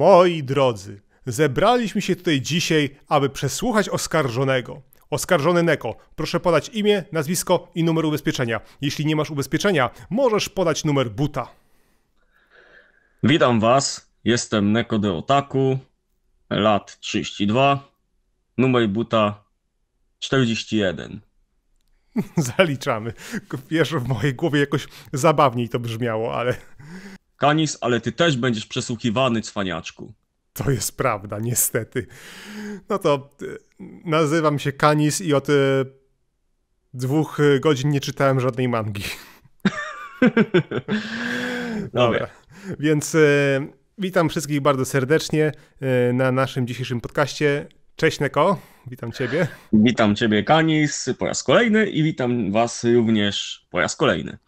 Moi drodzy, zebraliśmy się tutaj dzisiaj, aby przesłuchać oskarżonego. Oskarżony Neko, proszę podać imię, nazwisko i numer ubezpieczenia. Jeśli nie masz ubezpieczenia, możesz podać numer buta. Witam Was, jestem Neko de Otaku, lat 32, numer buta 41. Zaliczamy. Wiesz, w mojej głowie jakoś zabawniej to brzmiało, ale Kanis, ale ty też będziesz przesłuchiwany, cwaniaczku. To jest prawda, niestety. No to y, nazywam się Kanis i od y, dwóch y, godzin nie czytałem żadnej mangi. No Dobra. Więc witam wszystkich bardzo serdecznie na naszym dzisiejszym podcaście. Cześć Neko, witam Ciebie. Witam Ciebie Kanis po raz kolejny i witam Was również po raz kolejny.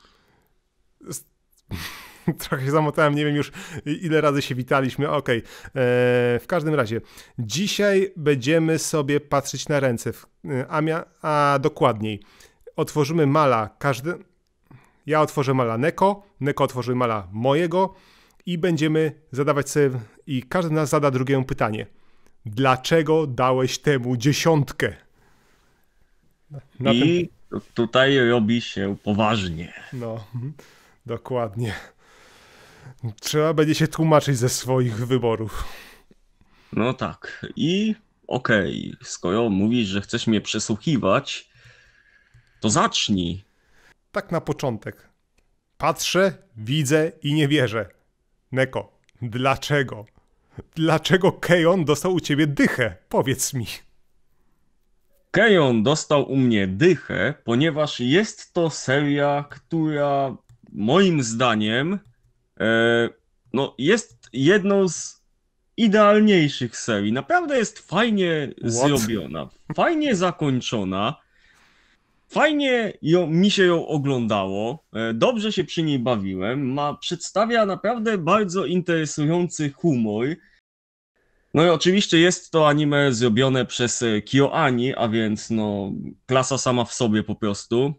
trochę się zamotałem, nie wiem już ile razy się witaliśmy. Okej, okay. E, w każdym razie, dzisiaj będziemy sobie patrzeć na ręce, a, mia, a dokładniej otworzymy mala każdy. Ja otworzę mala Neko, Neko otworzy mala mojego i będziemy zadawać sobie, i każdy z nas zada drugiemu pytanie. Dlaczego dałeś temu dziesiątkę? Na I ten... tutaj robi się poważnie. No, dokładnie. Trzeba będzie się tłumaczyć ze swoich wyborów. No tak. I okej, okay, skoro mówisz, że chcesz mnie przesłuchiwać, to zacznij. Tak na początek. Patrzę, widzę i nie wierzę. Neko, dlaczego? Dlaczego Kejon dostał u ciebie dychę? Powiedz mi. Kejon dostał u mnie dychę, ponieważ jest to seria, która moim zdaniem E, no, jest jedną z idealniejszych serii. Naprawdę jest fajnie What? zrobiona, fajnie zakończona. Fajnie ją, mi się ją oglądało, e, dobrze się przy niej bawiłem. Ma, przedstawia naprawdę bardzo interesujący humor. No i oczywiście jest to anime zrobione przez e, KyoAni, a więc no klasa sama w sobie po prostu.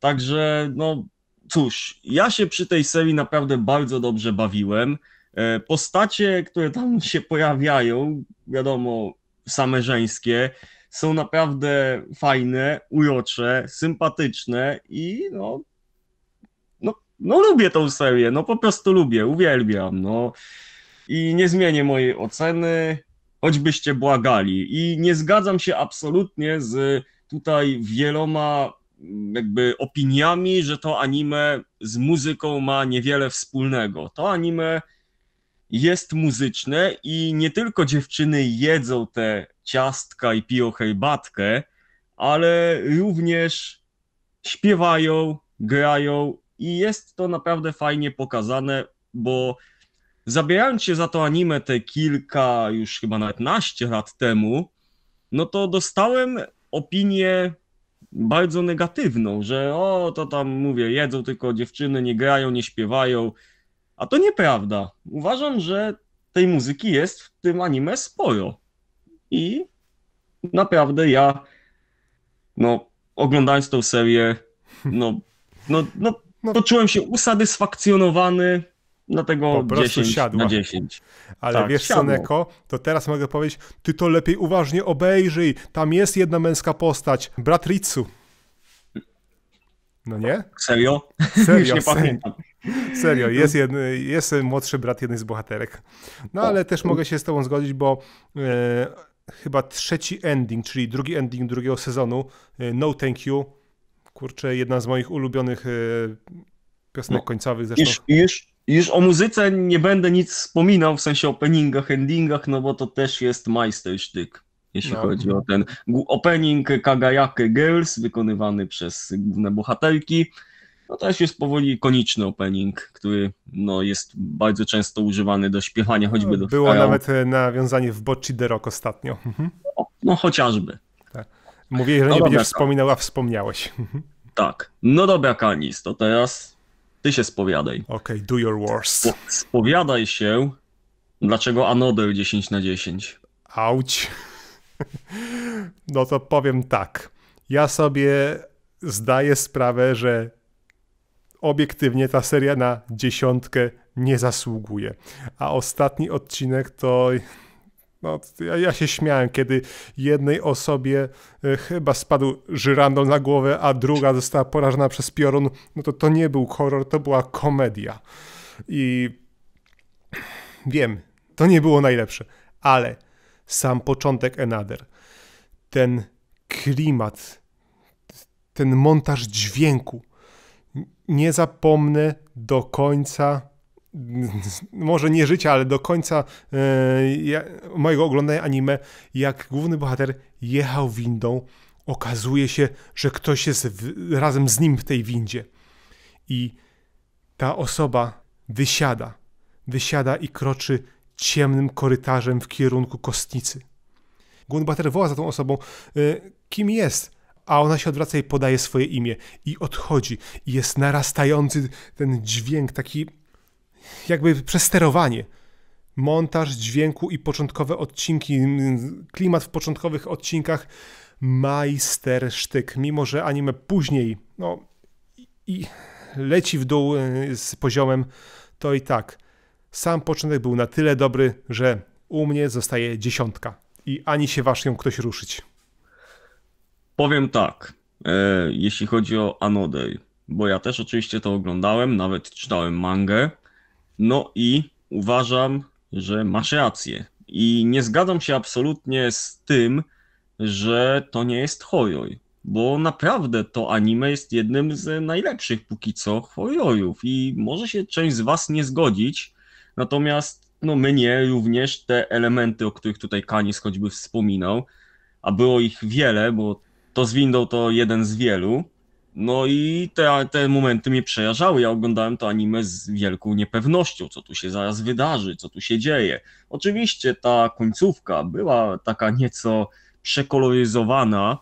Także no cóż, ja się przy tej serii naprawdę bardzo dobrze bawiłem. E, postacie, które tam się pojawiają, wiadomo, same żeńskie, są naprawdę fajne, urocze, sympatyczne i no, no, no lubię tą serię, no po prostu lubię, uwielbiam, no i nie zmienię mojej oceny, choćbyście błagali i nie zgadzam się absolutnie z tutaj wieloma jakby opiniami, że to anime z muzyką ma niewiele wspólnego. To anime jest muzyczne i nie tylko dziewczyny jedzą te ciastka i piją herbatkę, ale również śpiewają, grają i jest to naprawdę fajnie pokazane, bo zabierając się za to anime te kilka, już chyba nawet naście lat temu, no to dostałem opinię bardzo negatywną, że o, to tam mówię, jedzą tylko dziewczyny, nie grają, nie śpiewają. A to nieprawda. Uważam, że tej muzyki jest w tym anime sporo. I naprawdę ja, no, oglądając tą serię, no, no, no, poczułem no. no, się usatysfakcjonowany dlatego po prostu 10 siadła. na 10. Ale tak, wiesz Soneko, to teraz mogę powiedzieć, ty to lepiej uważnie obejrzyj, tam jest jedna męska postać, brat Ritsu. No nie? Serio? Serio, nie pamiętam. Serio, jest, jedny, jest młodszy brat jednej z bohaterek. No ale też mogę się z tobą zgodzić, bo e, chyba trzeci ending, czyli drugi ending drugiego sezonu, e, No Thank You, kurczę, jedna z moich ulubionych e, piosenek no. końcowych zresztą. Iż, iż, już o muzyce nie będę nic wspominał, w sensie openingach, endingach, no bo to też jest majstersztyk, jeśli no. chodzi o ten opening Kagayake Girls, wykonywany przez główne bohaterki. No też jest powoli koniczny opening, który no, jest bardzo często używany do śpiewania, no, choćby do Było nawet e, nawiązanie w Bocci the Rock ostatnio. No, no, chociażby. Tak. że no nie dobra, będziesz wspominał, a wspomniałeś. Mhm. Tak. No dobra, Kanis, to teraz ty się spowiadaj. Okej, okay, do your worst. spowiadaj się, dlaczego Anodel 10 na 10. Auć. No to powiem tak. Ja sobie zdaję sprawę, że obiektywnie ta seria na dziesiątkę nie zasługuje. A ostatni odcinek to no, ja, ja, się śmiałem, kiedy jednej osobie e, chyba spadł żyrandol na głowę, a druga została porażona przez piorun. No to to nie był horror, to była komedia. I wiem, to nie było najlepsze, ale sam początek Enader, ten klimat, ten montaż dźwięku, nie zapomnę do końca może nie życia, ale do końca e, mojego oglądania anime, jak główny bohater jechał windą, okazuje się, że ktoś jest w, razem z nim w tej windzie. I ta osoba wysiada. Wysiada i kroczy ciemnym korytarzem w kierunku kostnicy. Główny bohater woła za tą osobą, e, kim jest, a ona się odwraca i podaje swoje imię i odchodzi. I jest narastający ten dźwięk, taki jakby przesterowanie. Montaż dźwięku i początkowe odcinki, klimat w początkowych odcinkach sztyk. mimo że anime później no, i leci w dół e, z poziomem, to i tak sam początek był na tyle dobry, że u mnie zostaje dziesiątka i ani się wasz ją ktoś ruszyć. Powiem tak, e, jeśli chodzi o Anodej, bo ja też oczywiście to oglądałem, nawet czytałem mangę. No i uważam, że masz rację. I nie zgadzam się absolutnie z tym, że to nie jest horror, bo naprawdę to anime jest jednym z najlepszych póki co horrorów i może się część z was nie zgodzić, natomiast no mnie również te elementy, o których tutaj Kanis choćby wspominał, a było ich wiele, bo to z Window to jeden z wielu, no i te, te momenty mnie przejarzały. Ja oglądałem to anime z wielką niepewnością, co tu się zaraz wydarzy, co tu się dzieje. Oczywiście ta końcówka była taka nieco przekoloryzowana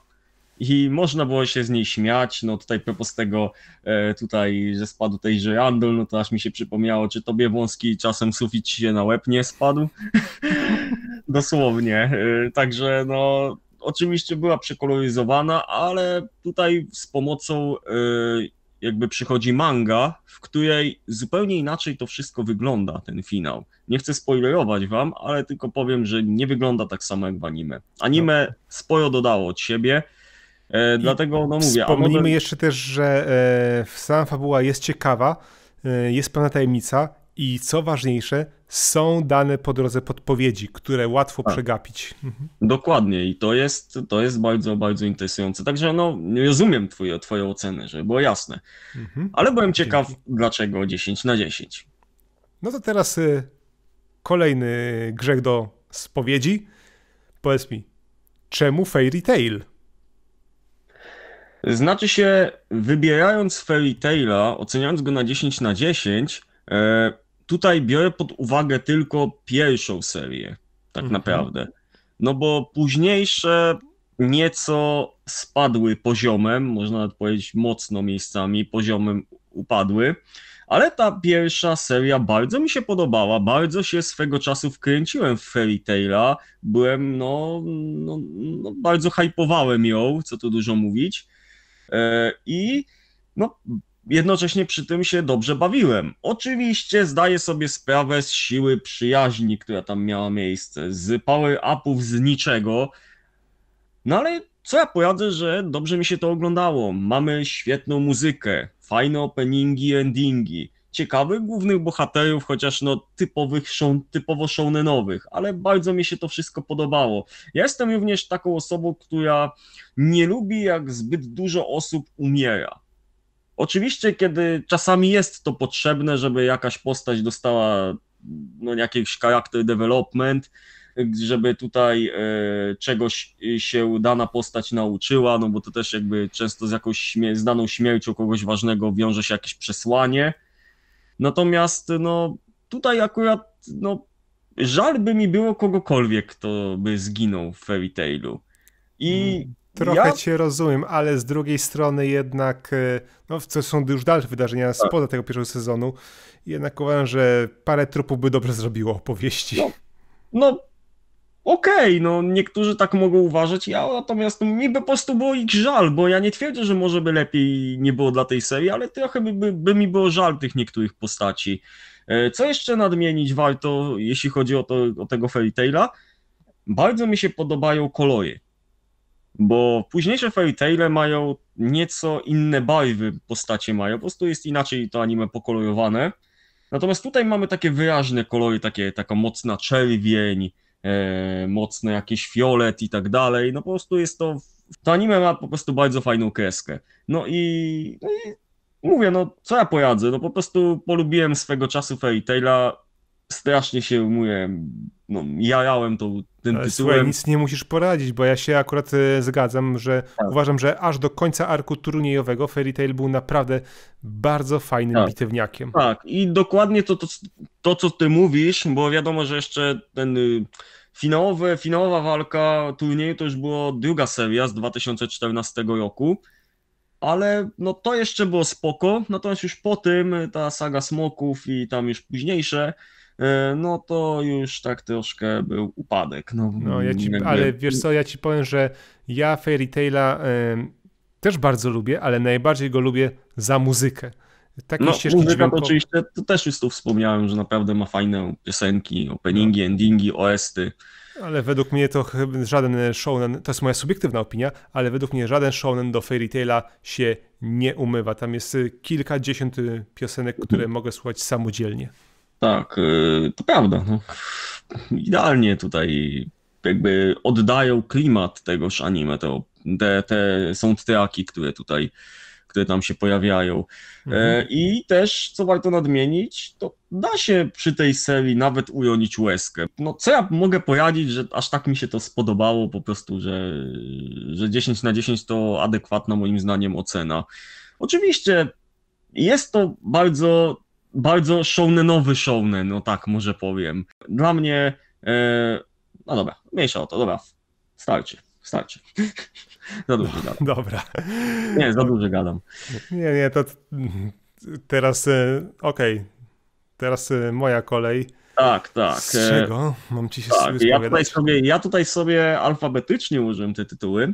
i można było się z niej śmiać. No tutaj propos tego, e, tutaj, że spadł tej żyrandol, no to aż mi się przypomniało, czy tobie wąski czasem sufit się na łeb nie spadł? Dosłownie. E, także no oczywiście była przekoloryzowana, ale tutaj z pomocą y, jakby przychodzi manga, w której zupełnie inaczej to wszystko wygląda, ten finał. Nie chcę spoilerować wam, ale tylko powiem, że nie wygląda tak samo jak w anime. Anime no. sporo dodało od siebie, e, dlatego no mówię... Wspomnijmy jeszcze też, że e, sama fabuła jest ciekawa, e, jest pełna tajemnica i co ważniejsze, są dane po drodze podpowiedzi, które łatwo tak. przegapić. Mhm. Dokładnie i to jest, to jest bardzo, bardzo interesujące. Także no, rozumiem twoje, twoje oceny, żeby było jasne. Mhm. Ale byłem ciekaw, Dzięki. dlaczego 10 na 10. No to teraz y, kolejny grzech do spowiedzi. Powiedz mi, czemu Fairy Tail? Znaczy się, wybierając Fairy Taila, oceniając go na 10 na 10, y, e, tutaj biorę pod uwagę tylko pierwszą serię, tak mhm. naprawdę. No bo późniejsze nieco spadły poziomem, można nawet powiedzieć mocno miejscami, poziomem upadły. Ale ta pierwsza seria bardzo mi się podobała, bardzo się swego czasu wkręciłem w Fairy Taila, byłem, no, no, no, bardzo hypowałem ją, co tu dużo mówić. E, I no, jednocześnie przy tym się dobrze bawiłem. Oczywiście zdaję sobie sprawę z siły przyjaźni, która tam miała miejsce, z power-upów z niczego, no ale co ja poradzę, że dobrze mi się to oglądało. Mamy świetną muzykę, fajne openingi, endingi, ciekawych głównych bohaterów, chociaż no typowych, show, typowo shonenowych, ale bardzo mi się to wszystko podobało. Ja jestem również taką osobą, która nie lubi jak zbyt dużo osób umiera. Oczywiście, kiedy czasami jest to potrzebne, żeby jakaś postać dostała no, jakiś charakter development, żeby tutaj e, czegoś się dana postać nauczyła, no bo to też jakby często z jakąś śmier znaną śmiercią kogoś ważnego wiąże się jakieś przesłanie. Natomiast no tutaj akurat no żal by mi było kogokolwiek, kto by zginął w Fairy Tailu. I hmm. Trochę ja... cię rozumiem, ale z drugiej strony jednak, e, no to są już dalsze wydarzenia tak. spoza tego pierwszego sezonu, jednak uważam, że parę trupów by dobrze zrobiło opowieści. No, no okej, okay, no niektórzy tak mogą uważać, ja natomiast no, mi by po prostu było ich żal, bo ja nie twierdzę, że może by lepiej nie było dla tej serii, ale trochę by, by, by mi było żal tych niektórych postaci. E, co jeszcze nadmienić warto, jeśli chodzi o, to, o tego Fairy Taila? Bardzo mi się podobają kolory bo późniejsze fairy tale mają nieco inne barwy postacie mają, po prostu jest inaczej to anime pokolorowane. Natomiast tutaj mamy takie wyraźne kolory, takie, taka mocna czerwień, e, mocne jakieś fiolet i tak dalej. No po prostu jest to, to anime ma po prostu bardzo fajną kreskę. No i, no i mówię, no co ja poradzę, no po prostu polubiłem swego czasu Fairy Tail'a, strasznie się umyłem, no, jałem tą, tym Ale tytułem. Słuchaj, nic nie musisz poradzić, bo ja się akurat e, zgadzam, że tak. uważam, że aż do końca arku turniejowego Fairy Tail był naprawdę bardzo fajnym tak. bitewniakiem. Tak, i dokładnie to, to, to, co ty mówisz, bo wiadomo, że jeszcze ten... Y, finałowa walka turnieju to już była druga seria z 2014 roku, ale no to jeszcze było spoko, natomiast już po tym ta saga smoków i tam już późniejsze, E, no to już tak troszkę był upadek. No, no ja ci, ale wiesz co, ja ci powiem, że ja Fairy Taila y, też bardzo lubię, ale najbardziej go lubię za muzykę. Takie no, ścieżki muzyka to oczywiście, to też już tu wspomniałem, że naprawdę ma fajne piosenki, openingi, tak. endingi, OSty. Ale według mnie to żaden shounen, to jest moja subiektywna opinia, ale według mnie żaden shounen do Fairy Taila się nie umywa. Tam jest kilkadziesiąt piosenek, które mhm. mogę słuchać samodzielnie. Tak, y, to prawda. No. Idealnie tutaj jakby oddają klimat tegoż anime, to, te, te soundtracki, które tutaj które tam się pojawiają. E, mhm. I też, co warto nadmienić, to da się przy tej serii nawet ująć łezkę. No co ja mogę poradzić, że aż tak mi się to spodobało po prostu, że, że 10 na 10 to adekwatna moim zdaniem ocena. Oczywiście jest to bardzo bardzo shounenowy shounen, no tak może powiem. Dla mnie, e, no dobra, mniejsza o to, dobra, starczy, starczy. za dużo gadam. Dobra. Nie, za dużo gadam. Nie, nie, to teraz, e, okej, okay. teraz e, moja kolej. Tak, tak. Z e, czego mam ci się tak, sobie ja tutaj sobie, ja tutaj sobie alfabetycznie użyłem te tytuły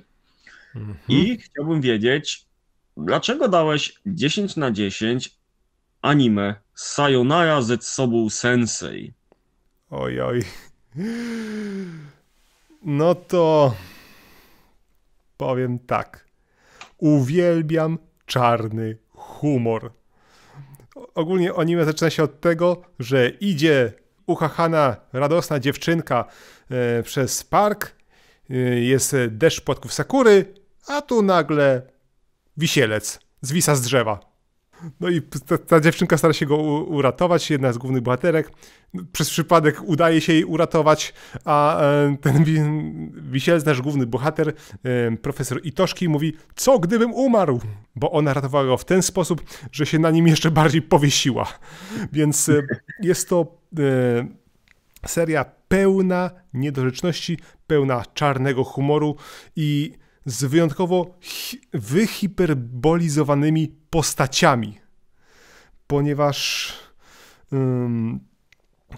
mhm. i chciałbym wiedzieć, dlaczego dałeś 10 na 10 anime Sayonara ze sobą sensei. Oj, oj. No to powiem tak. Uwielbiam czarny humor. Ogólnie anime zaczyna się od tego, że idzie uchachana, radosna dziewczynka e, przez park, e, jest e, deszcz płatków sakury, a tu nagle wisielec zwisa z drzewa. No i ta, ta, dziewczynka stara się go u, uratować, jedna z głównych bohaterek. Przez przypadek udaje się jej uratować, a e, ten wi, wisielc, nasz główny bohater, e, profesor Itoszki, mówi, co gdybym umarł? Bo ona ratowała go w ten sposób, że się na nim jeszcze bardziej powiesiła. Więc e, jest to e, seria pełna niedorzeczności, pełna czarnego humoru i z wyjątkowo wyhiperbolizowanymi postaciami, ponieważ um,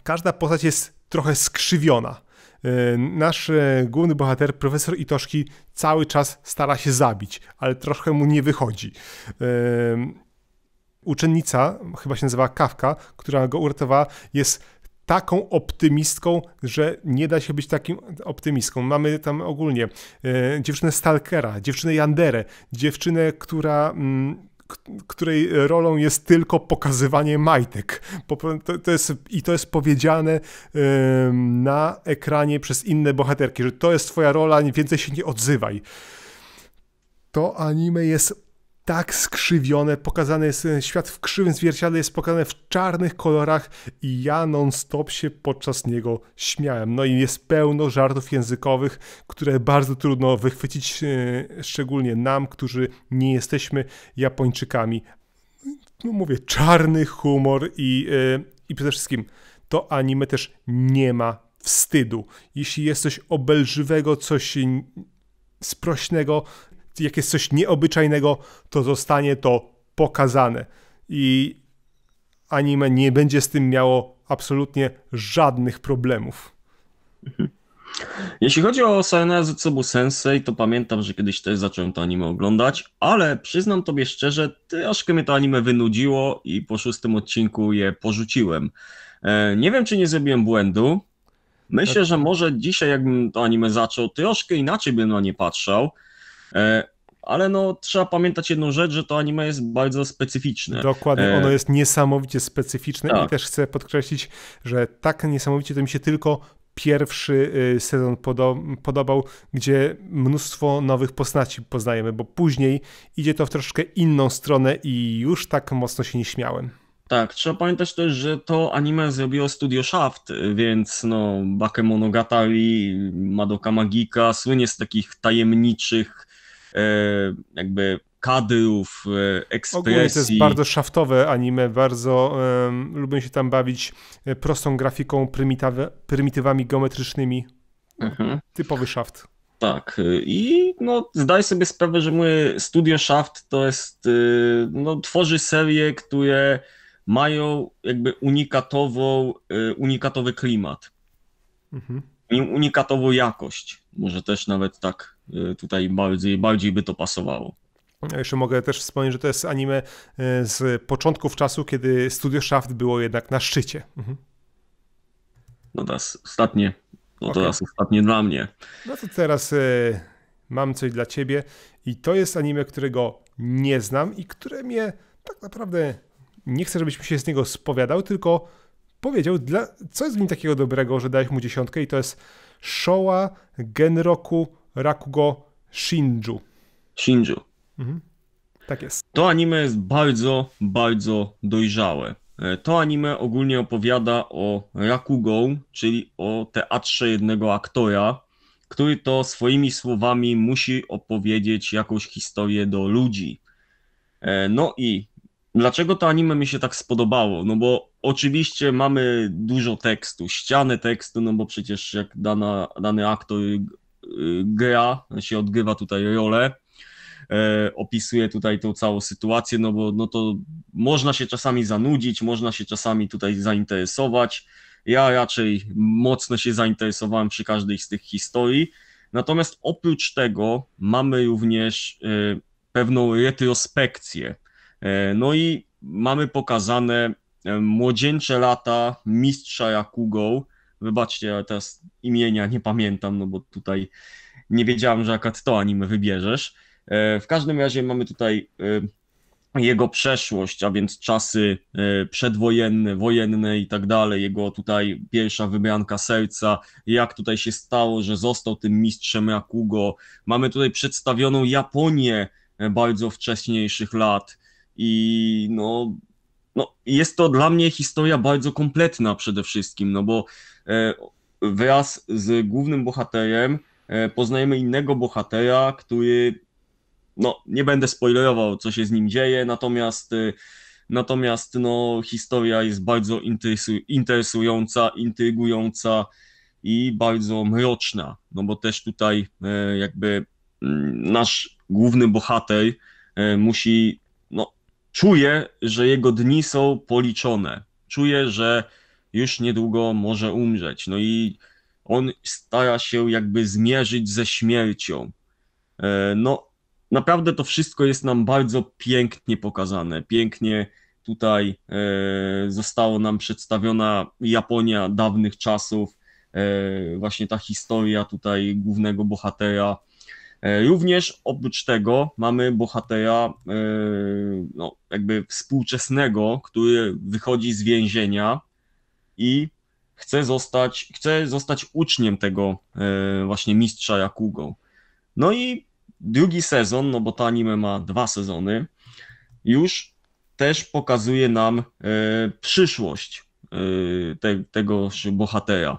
każda postać jest trochę skrzywiona. Yy, nasz e, główny bohater, profesor Itoszki, cały czas stara się zabić, ale troszkę mu nie wychodzi. Um, uczennica, chyba się nazywa Kawka, która go uratowała, jest taką optymistką, że nie da się być takim optymistką. Mamy tam ogólnie e, dziewczynę Stalkera, dziewczynę Yanderę, dziewczynę, która. Mm, której rolą jest tylko pokazywanie majtek. To, jest, I to jest powiedziane na ekranie przez inne bohaterki, że to jest twoja rola, więcej się nie odzywaj. To anime jest tak skrzywione, pokazany jest e, świat w krzywym zwierciadle, jest pokazany w czarnych kolorach i ja non-stop się podczas niego śmiałem. No i jest pełno żartów językowych, które bardzo trudno wychwycić, e, szczególnie nam, którzy nie jesteśmy Japończykami. No mówię, czarny humor i, e, i przede wszystkim to anime też nie ma wstydu. Jeśli jest coś obelżywego, coś sprośnego, jak jest coś nieobyczajnego, to zostanie to pokazane. I anime nie będzie z tym miało absolutnie żadnych problemów. Jeśli chodzi o Sayonara Tsubu Sensei, to pamiętam, że kiedyś też zacząłem to anime oglądać, ale przyznam tobie szczerze, troszkę mnie to anime wynudziło i po szóstym odcinku je porzuciłem. E, nie wiem, czy nie zrobiłem błędu. Myślę, że może dzisiaj, jakbym to anime zaczął, troszkę inaczej bym na nie patrzał. E, ale no, trzeba pamiętać jedną rzecz, że to anime jest bardzo specyficzne. Dokładnie, e, ono jest niesamowicie specyficzne tak. i też chcę podkreślić, że tak niesamowicie to mi się tylko pierwszy y, sezon podobał, gdzie mnóstwo nowych postaci poznajemy, bo później idzie to w troszkę inną stronę i już tak mocno się nie śmiałem. Tak, trzeba pamiętać też, że to anime zrobiło studio Shaft, więc no Bakemonogatari, Madoka Magika słynie z takich tajemniczych E, jakby kadrów, ekspresji. Ogólnie to jest bardzo szaftowe anime, bardzo um, lubię się tam bawić e, prostą grafiką, prymitywami geometrycznymi. Mhm. Typowy szaft. Tak, e, i no, zdaj sobie sprawę, że moje studio Shaft to jest, no, tworzy serie, które mają jakby unikatową, unikatowy klimat, mhm. unikatową jakość. Może też nawet tak y, tutaj bardziej, bardziej by to pasowało. Ja jeszcze mogę też wspomnieć, że to jest anime y, z początków czasu, kiedy Studio Shaft było jednak na szczycie. Mhm. No teraz ostatnie. No okay. teraz ostatnie dla mnie. No to teraz y, mam coś dla ciebie i to jest anime, którego nie znam i które mnie tak naprawdę nie chcę, żebyś mi się z niego spowiadał, tylko powiedział, dla, co jest w nim takiego dobrego, że dałeś mu dziesiątkę i to jest Showa Genroku Rakugo Shinju. Shinju. Mhm. Tak jest. To anime jest bardzo, bardzo dojrzałe. E, to anime ogólnie opowiada o Rakugo, czyli o teatrze jednego aktora, który to swoimi słowami musi opowiedzieć jakąś historię do ludzi. E, no i dlaczego to anime mi się tak spodobało? No bo Oczywiście mamy dużo tekstu, ściany tekstu, no bo przecież jak dana, dany aktor y, gra, się odgrywa tutaj rolę, e, opisuje tutaj tą całą sytuację, no bo no to można się czasami zanudzić, można się czasami tutaj zainteresować. Ja raczej mocno się zainteresowałem przy każdej z tych historii. Natomiast oprócz tego mamy również e, pewną retrospekcję. E, no i mamy pokazane młodzieńcze lata mistrza Jakugą. Wybaczcie, ale teraz imienia nie pamiętam, no bo tutaj nie wiedziałem, że akurat to anime wybierzesz. E, w każdym razie mamy tutaj e, jego przeszłość, a więc czasy e, przedwojenne, wojenne i tak dalej, jego tutaj pierwsza wybranka serca, jak tutaj się stało, że został tym mistrzem jakugo. Mamy tutaj przedstawioną Japonię bardzo wcześniejszych lat i no no, jest to dla mnie historia bardzo kompletna przede wszystkim, no bo e, wraz z głównym bohaterem e, poznajemy innego bohatera, który, no nie będę spoilerował, co się z nim dzieje, natomiast e, natomiast no, historia jest bardzo interesująca, intrygująca i bardzo mroczna, no bo też tutaj jakby mm, nasz główny bohater musi no, czuje, że jego dni są policzone. Czuje, że już niedługo może umrzeć. No i on stara się jakby zmierzyć ze śmiercią. E, no, naprawdę to wszystko jest nam bardzo pięknie pokazane. Pięknie tutaj e, zostało nam przedstawiona Japonia dawnych czasów, e, właśnie ta historia tutaj głównego bohatera E, również oprócz tego mamy bohatera e, no, jakby współczesnego, który wychodzi z więzienia i chce zostać, chce zostać uczniem tego e, właśnie mistrza jakugo. No i drugi sezon, no bo to anime ma dwa sezony, już też pokazuje nam przyszłość tego bohatera.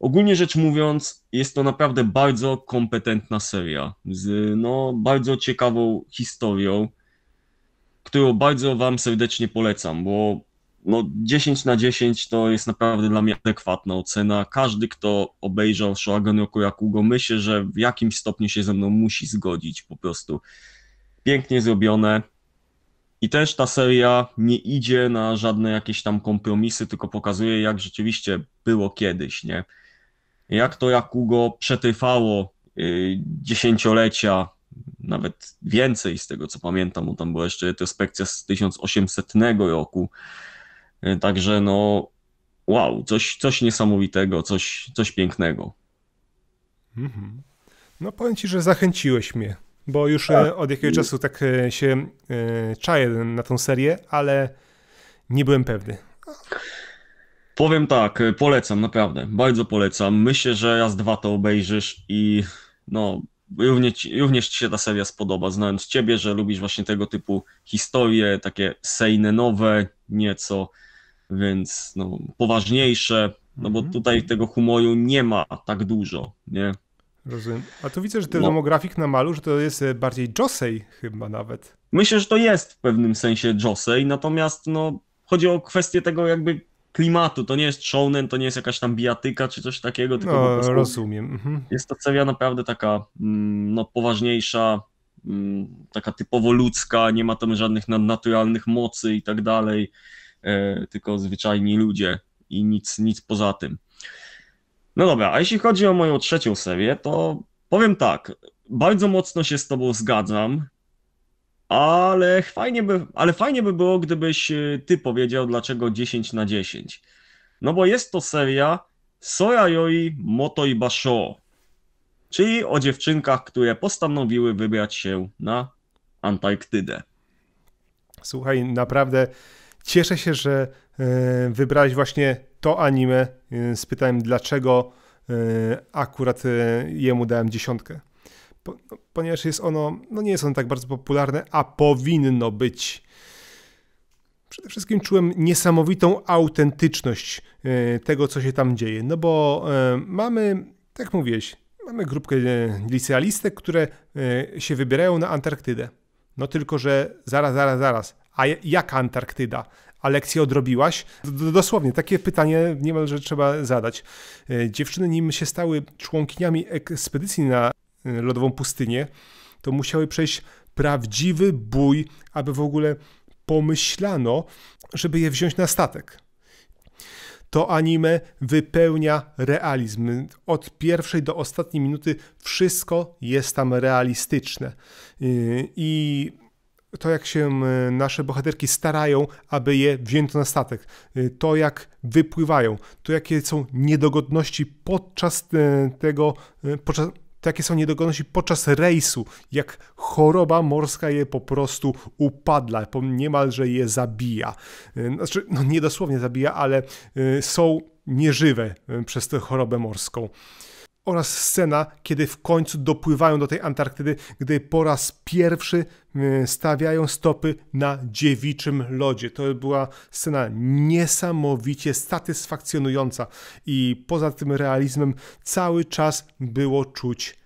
Ogólnie rzecz mówiąc, jest to naprawdę bardzo kompetentna seria z no, bardzo ciekawą historią, którą bardzo Wam serdecznie polecam, bo no, 10 na 10 to jest naprawdę dla mnie adekwatna ocena. Każdy, kto obejrzał Shogun Roku Yakugo, myślę, że w jakimś stopniu się ze mną musi zgodzić po prostu. Pięknie zrobione. I też ta seria nie idzie na żadne jakieś tam kompromisy, tylko pokazuje, jak rzeczywiście było kiedyś, nie? jak to Jakugo przetyfało y, dziesięciolecia, nawet więcej z tego co pamiętam, bo tam była jeszcze retrospekcja z 1800 roku. Y, także no wow, coś, coś niesamowitego, coś, coś pięknego. Mhm. No powiem ci, że zachęciłeś mnie, bo już e, tak. od jakiegoś czasu tak e, się e, czaję na tą serię, ale nie byłem pewny. Powiem tak, e, polecam, naprawdę. Bardzo polecam. Myślę, że raz dwa to obejrzysz i no, również, również ci się ta seria spodoba, znając ciebie, że lubisz właśnie tego typu historie, takie sejnenowe nieco, więc no, poważniejsze, no bo mhm. tutaj tego humoru nie ma tak dużo, nie? Rozumiem. A tu widzę, że ten no. demografik na malu, że to jest e, bardziej Josej chyba nawet. Myślę, że to jest w pewnym sensie Josej, natomiast no, chodzi o kwestię tego jakby klimatu. To nie jest shounen, to nie jest jakaś tam bijatyka czy coś takiego. Tylko no, po rozumiem. Mhm. Jest to seria naprawdę taka mm, no, poważniejsza, mm, taka typowo ludzka, nie ma tam żadnych nadnaturalnych mocy i tak dalej, e, tylko zwyczajni ludzie i nic, nic poza tym. No dobra, a jeśli chodzi o moją trzecią serię, to powiem tak, bardzo mocno się z Tobą zgadzam ale fajnie, by, ale fajnie by było, gdybyś y, ty powiedział, dlaczego 10 na 10. No bo jest to seria Soyayoi Moto i Basho, czyli o dziewczynkach, które postanowiły wybrać się na Antarktydę. Słuchaj, naprawdę cieszę się, że e, wybrałeś właśnie to anime. E, spytałem, dlaczego e, akurat jemu dałem dziesiątkę ponieważ jest ono, no nie jest ono tak bardzo popularne, a powinno być. Przede wszystkim czułem niesamowitą autentyczność e, tego, co się tam dzieje, no bo e, mamy, tak mówiłeś, mamy grupkę e, licealistek, które się wybierają na Antarktydę. No tylko, że zaraz, zaraz, zaraz. A jaka Antarktyda? A lekcję odrobiłaś? Dosłownie, takie pytanie niemalże trzeba zadać. Dziewczyny, nim się stały członkiniami ekspedycji na Y, lodową pustynię, to musiały przejść prawdziwy bój, aby w ogóle pomyślano, żeby je wziąć na statek. To anime wypełnia realizm. Od pierwszej do ostatniej minuty wszystko jest tam realistyczne. Y, I to, jak się y, nasze bohaterki starają, aby je wzięto na statek, to jak wypływają, to jakie są niedogodności podczas tego, podczas, takie są niedogodności podczas rejsu, jak choroba morska je po prostu upadla, niemalże je zabija. Y, znaczy, no nie dosłownie zabija, ale y, są nieżywe y, przez tę chorobę morską oraz scena, kiedy w końcu dopływają do tej Antarktydy, gdy po raz pierwszy y, stawiają stopy na dziewiczym lodzie. To była scena niesamowicie satysfakcjonująca i poza tym realizmem cały czas było czuć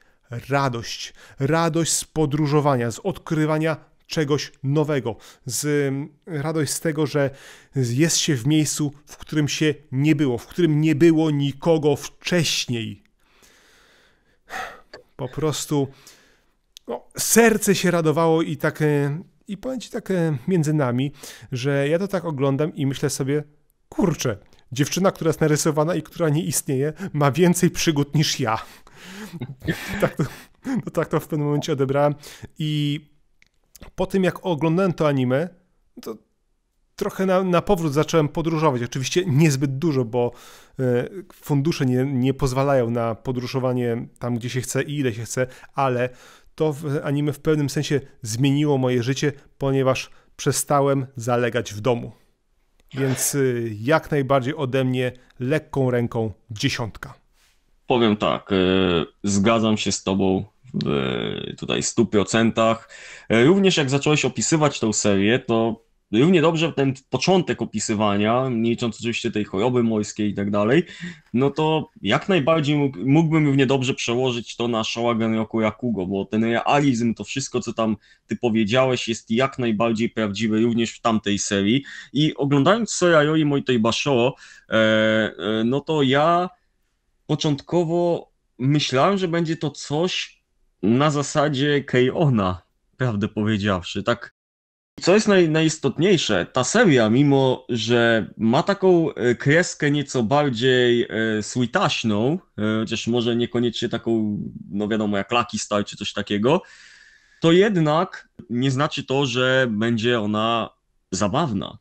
radość. Radość z podróżowania, z odkrywania czegoś nowego, z y, radość z tego, że jest się w miejscu, w którym się nie było, w którym nie było nikogo wcześniej. Po prostu no, serce się radowało i tak, i powiem ci tak między nami, że ja to tak oglądam i myślę sobie, kurczę, dziewczyna, która jest narysowana i która nie istnieje, ma więcej przygód niż ja. tak, to, no tak to w pewnym momencie odebrałem. I po tym, jak oglądałem to anime, to trochę na, na powrót zacząłem podróżować. Oczywiście niezbyt dużo, bo e, fundusze nie, nie pozwalają na podróżowanie tam, gdzie się chce i ile się chce, ale to w anime w pewnym sensie zmieniło moje życie, ponieważ przestałem zalegać w domu. Więc e, jak najbardziej ode mnie lekką ręką dziesiątka. Powiem tak, e, zgadzam się z tobą w, tutaj procentach. Również jak zacząłeś opisywać tą serię, to Równie no dobrze ten początek opisywania, nie licząc oczywiście tej choroby mojskiej i tak dalej, no to jak najbardziej mógł, mógłbym równie dobrze przełożyć to na Showagen Roku bo ten realizm, to wszystko, co tam ty powiedziałeś, jest jak najbardziej prawdziwe również w tamtej serii. I oglądając Serayoi Moitei Basho, e, e, no to ja początkowo myślałem, że będzie to coś na zasadzie Keiona, prawdę powiedziawszy, tak co jest naj, najistotniejsze, ta seria, mimo że ma taką e, kreskę nieco bardziej e, sweetaśną, e, chociaż może niekoniecznie taką, no wiadomo, jak Lucky Star czy coś takiego, to jednak nie znaczy to, że będzie ona zabawna.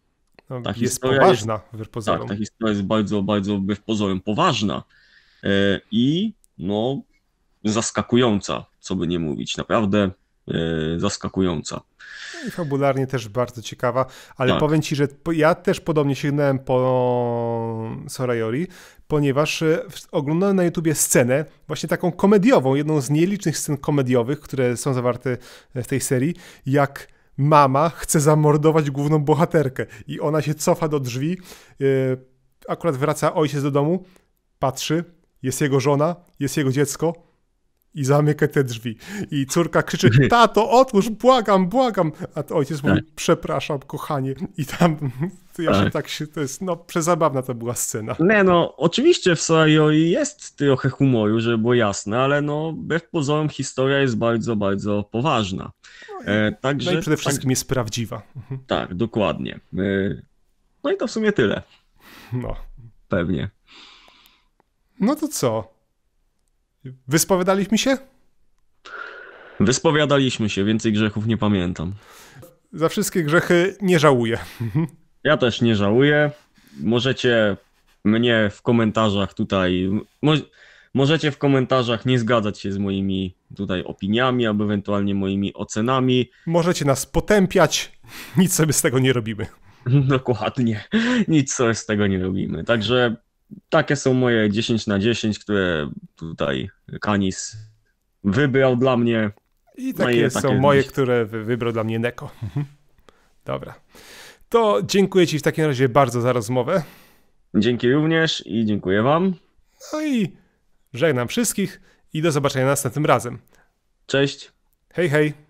No, ta jest historia poważna, jest, Tak, ta historia jest bardzo, bardzo w pozorem poważna e, i no zaskakująca, co by nie mówić. Naprawdę Y, zaskakująca. No I fabularnie też bardzo ciekawa, ale tak. powiem ci, że ja też podobnie sięgnąłem po Sorayori, ponieważ y, oglądałem na YouTubie scenę, właśnie taką komediową, jedną z nielicznych scen komediowych, które są zawarte y, w tej serii, jak mama chce zamordować główną bohaterkę i ona się cofa do drzwi, akurat wraca ojciec do domu, patrzy, jest jego żona, jest jego dziecko, i zamyka te drzwi. I córka krzyczy, tato, otwórz, błagam, błagam. A to ojciec tak. mówi, przepraszam, kochanie. I tam, ja się tak. tak się, to jest, no, przezabawna to była scena. Nie, no, oczywiście w Sayoi jest trochę humoru, żeby było jasne, ale no, wbrew pozorom historia jest bardzo, bardzo poważna. No, e, także, no i przede tak- wszystkim tak, jest prawdziwa. Mhm. Tak, dokładnie. E, no i to w sumie tyle. No. Pewnie. No to co? Wyspowiadaliśmy się? Wyspowiadaliśmy się, więcej grzechów nie pamiętam. Za wszystkie grzechy nie żałuję. Ja też nie żałuję. Możecie mnie w komentarzach tutaj. Mo możecie w komentarzach nie zgadzać się z moimi tutaj opiniami, albo ewentualnie moimi ocenami. Możecie nas potępiać. Nic sobie z tego nie robimy. Dokładnie. Nic sobie z tego nie robimy. Także takie są moje 10 na 10, które tutaj Kanis wybrał dla mnie. I no takie są takie moje, które wybrał dla mnie Neko. Mhm. Dobra. To dziękuję Ci w takim razie bardzo za rozmowę. Dzięki również i dziękuję Wam. No i żegnam wszystkich i do zobaczenia następnym razem. Cześć. Hej, hej.